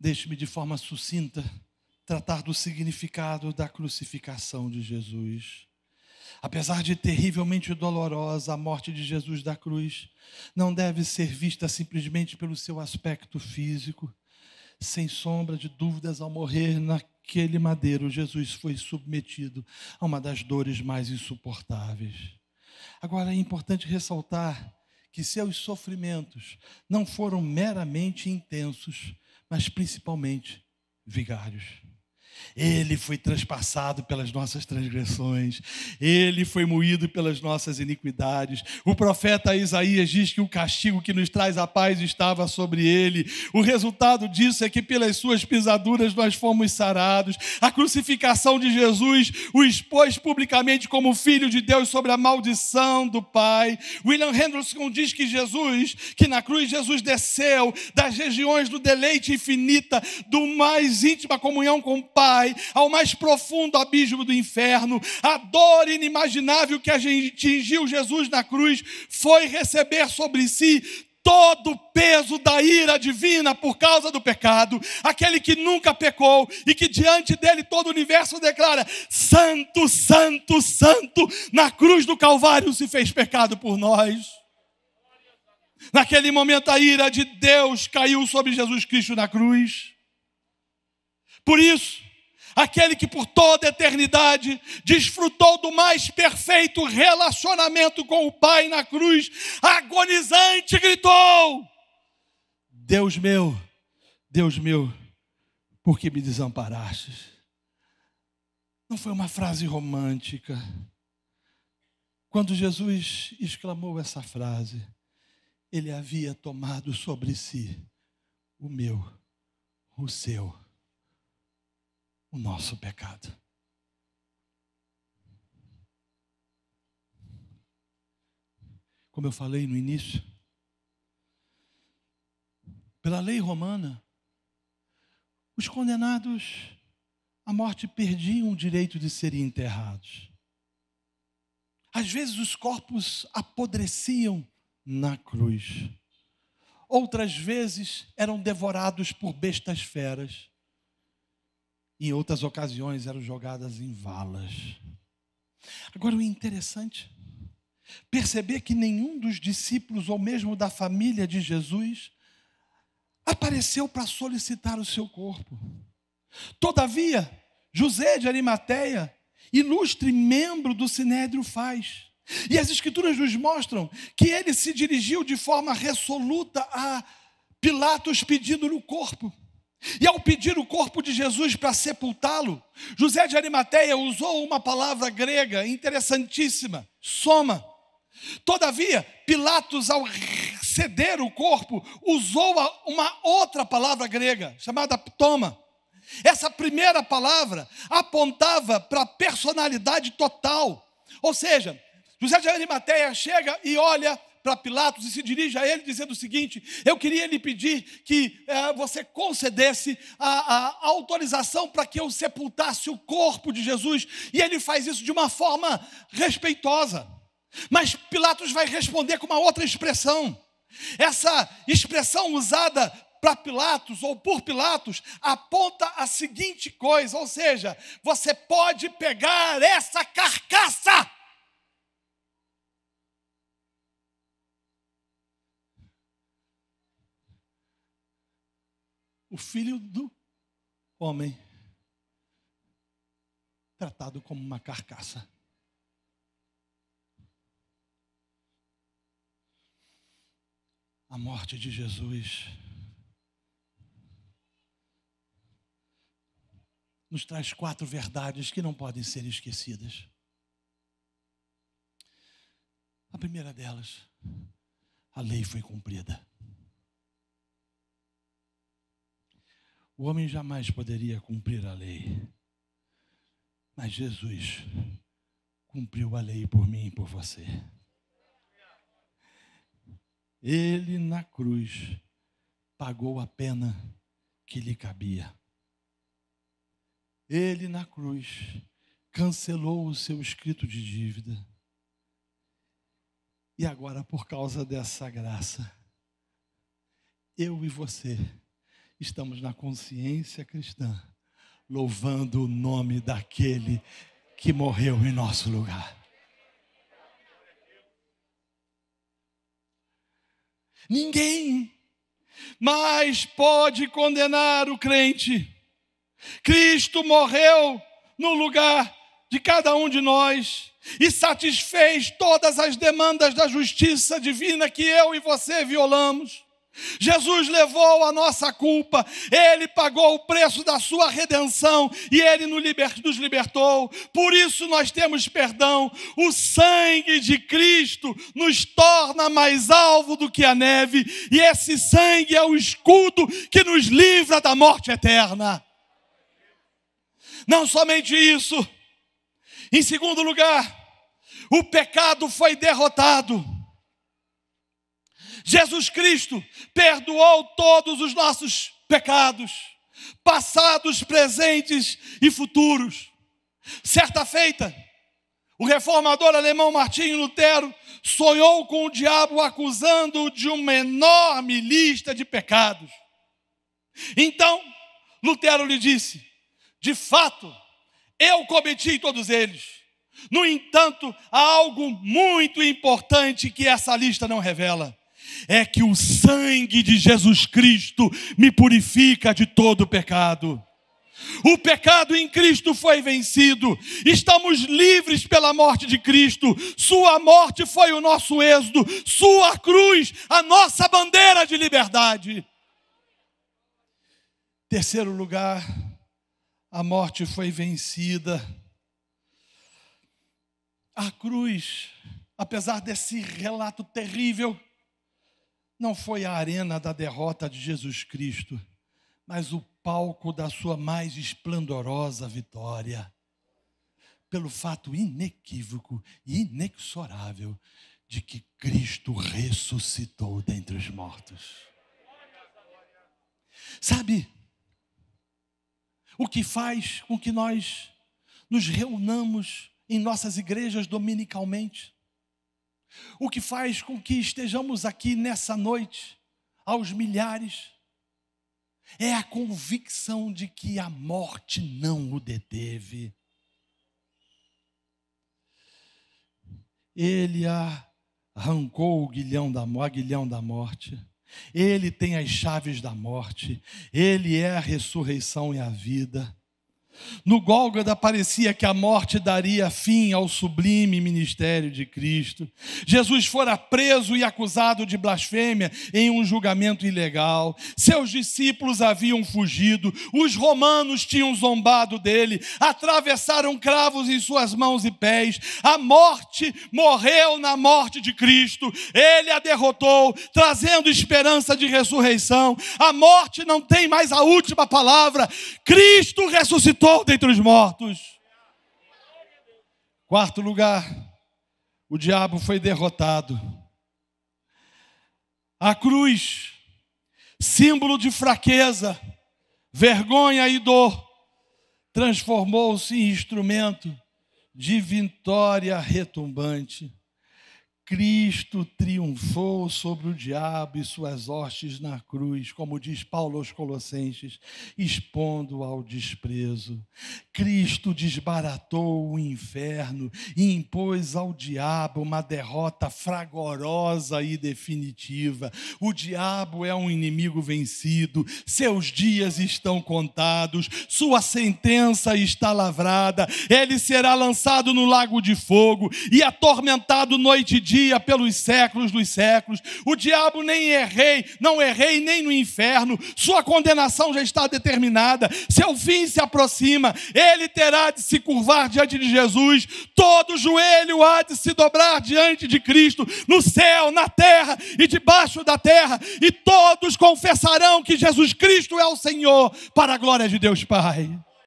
Deixe-me de forma sucinta tratar do significado da crucificação de Jesus. Apesar de terrivelmente dolorosa, a morte de Jesus da cruz não deve ser vista simplesmente pelo seu aspecto físico. Sem sombra de dúvidas, ao morrer naquele madeiro, Jesus foi submetido a uma das dores mais insuportáveis. Agora é importante ressaltar que seus sofrimentos não foram meramente intensos, mas principalmente vigários. Ele foi transpassado pelas nossas transgressões, ele foi moído pelas nossas iniquidades. O profeta Isaías diz que o castigo que nos traz a paz estava sobre ele. O resultado disso é que pelas suas pisaduras nós fomos sarados. A crucificação de Jesus o expôs publicamente como filho de Deus sobre a maldição do Pai. William Henderson diz que Jesus, que na cruz Jesus desceu das regiões do deleite infinita, do mais íntima comunhão com o Pai ao mais profundo abismo do inferno. A dor inimaginável que atingiu Jesus na cruz foi receber sobre si todo o peso da ira divina por causa do pecado, aquele que nunca pecou e que diante dele todo o universo declara: Santo, Santo, Santo, na cruz do Calvário se fez pecado por nós. Naquele momento a ira de Deus caiu sobre Jesus Cristo na cruz. Por isso, aquele que por toda a eternidade desfrutou do mais perfeito relacionamento com o Pai na cruz, agonizante gritou: Deus meu, Deus meu, por que me desamparastes? Não foi uma frase romântica. Quando Jesus exclamou essa frase, ele havia tomado sobre si o meu, o seu o nosso pecado. Como eu falei no início, pela lei romana, os condenados à morte perdiam o direito de serem enterrados. Às vezes os corpos apodreciam na cruz. Outras vezes eram devorados por bestas feras. Em outras ocasiões eram jogadas em valas. Agora o interessante, perceber que nenhum dos discípulos ou mesmo da família de Jesus apareceu para solicitar o seu corpo. Todavia, José de Arimateia, ilustre membro do Sinédrio, faz. E as Escrituras nos mostram que ele se dirigiu de forma resoluta a Pilatos pedindo-lhe o corpo. E ao pedir o corpo de Jesus para sepultá-lo, José de Arimateia usou uma palavra grega interessantíssima, soma. Todavia, Pilatos, ao ceder o corpo, usou uma outra palavra grega, chamada ptoma. Essa primeira palavra apontava para a personalidade total. Ou seja, José de Arimateia chega e olha para Pilatos e se dirige a ele dizendo o seguinte: Eu queria lhe pedir que eh, você concedesse a, a autorização para que eu sepultasse o corpo de Jesus. E ele faz isso de uma forma respeitosa. Mas Pilatos vai responder com uma outra expressão. Essa expressão usada para Pilatos ou por Pilatos aponta a seguinte coisa: ou seja, você pode pegar essa carcaça filho do homem tratado como uma carcaça. A morte de Jesus nos traz quatro verdades que não podem ser esquecidas. A primeira delas, a lei foi cumprida. O homem jamais poderia cumprir a lei. Mas Jesus cumpriu a lei por mim e por você. Ele na cruz pagou a pena que lhe cabia. Ele na cruz cancelou o seu escrito de dívida. E agora, por causa dessa graça, eu e você estamos na consciência cristã, louvando o nome daquele que morreu em nosso lugar. Ninguém mais pode condenar o crente. Cristo morreu no lugar de cada um de nós e satisfez todas as demandas da justiça divina que eu e você violamos. Jesus levou a nossa culpa, Ele pagou o preço da sua redenção e Ele nos libertou. Por isso nós temos perdão. O sangue de Cristo nos torna mais alvo do que a neve, e esse sangue é o escudo que nos livra da morte eterna. Não somente isso, em segundo lugar, o pecado foi derrotado. Jesus Cristo perdoou todos os nossos pecados, passados, presentes e futuros. Certa feita, o reformador alemão Martinho Lutero sonhou com o diabo acusando-o de uma enorme lista de pecados. Então, Lutero lhe disse: De fato, eu cometi todos eles. No entanto, há algo muito importante que essa lista não revela é que o sangue de Jesus Cristo me purifica de todo pecado. O pecado em Cristo foi vencido, estamos livres pela morte de Cristo, Sua morte foi o nosso êxodo, Sua cruz, a nossa bandeira de liberdade. Terceiro lugar, a morte foi vencida. A cruz, apesar desse relato terrível, não foi a arena da derrota de Jesus Cristo, mas o palco da sua mais esplendorosa vitória. Pelo fato inequívoco e inexorável de que Cristo ressuscitou dentre os mortos. Sabe o que faz com que nós nos reunamos em nossas igrejas dominicalmente? O que faz com que estejamos aqui nessa noite, aos milhares, é a convicção de que a morte não o deteve. Ele arrancou o guilhão da, o aguilhão da morte. Ele tem as chaves da morte. Ele é a ressurreição e a vida. No Gólgota parecia que a morte daria fim ao sublime ministério de Cristo. Jesus fora preso e acusado de blasfêmia em um julgamento ilegal. Seus discípulos haviam fugido, os romanos tinham zombado dele, atravessaram cravos em suas mãos e pés. A morte morreu na morte de Cristo. Ele a derrotou, trazendo esperança de ressurreição. A morte não tem mais a última palavra. Cristo ressuscitou ressuscitou dentre os mortos. Quarto lugar, o diabo foi derrotado. A cruz, símbolo de fraqueza, vergonha e dor, transformou-se em instrumento de vitória retumbante. Cristo triunfou sobre o diabo e suas hostes na cruz, como diz Paulo aos Colossenses, expondo ao desprezo. Cristo desbaratou o inferno e impôs ao diabo uma derrota fragorosa e definitiva. O diabo é um inimigo vencido, seus dias estão contados, sua sentença está lavrada, ele será lançado no lago de fogo e atormentado noite e dia dia pelos séculos dos séculos. O diabo nem errei, é não errei é nem no inferno. Sua condenação já está determinada. Seu fim se aproxima. Ele terá de se curvar diante de Jesus. Todo joelho há de se dobrar diante de Cristo, no céu, na terra e debaixo da terra, e todos confessarão que Jesus Cristo é o Senhor, para a glória de Deus Pai.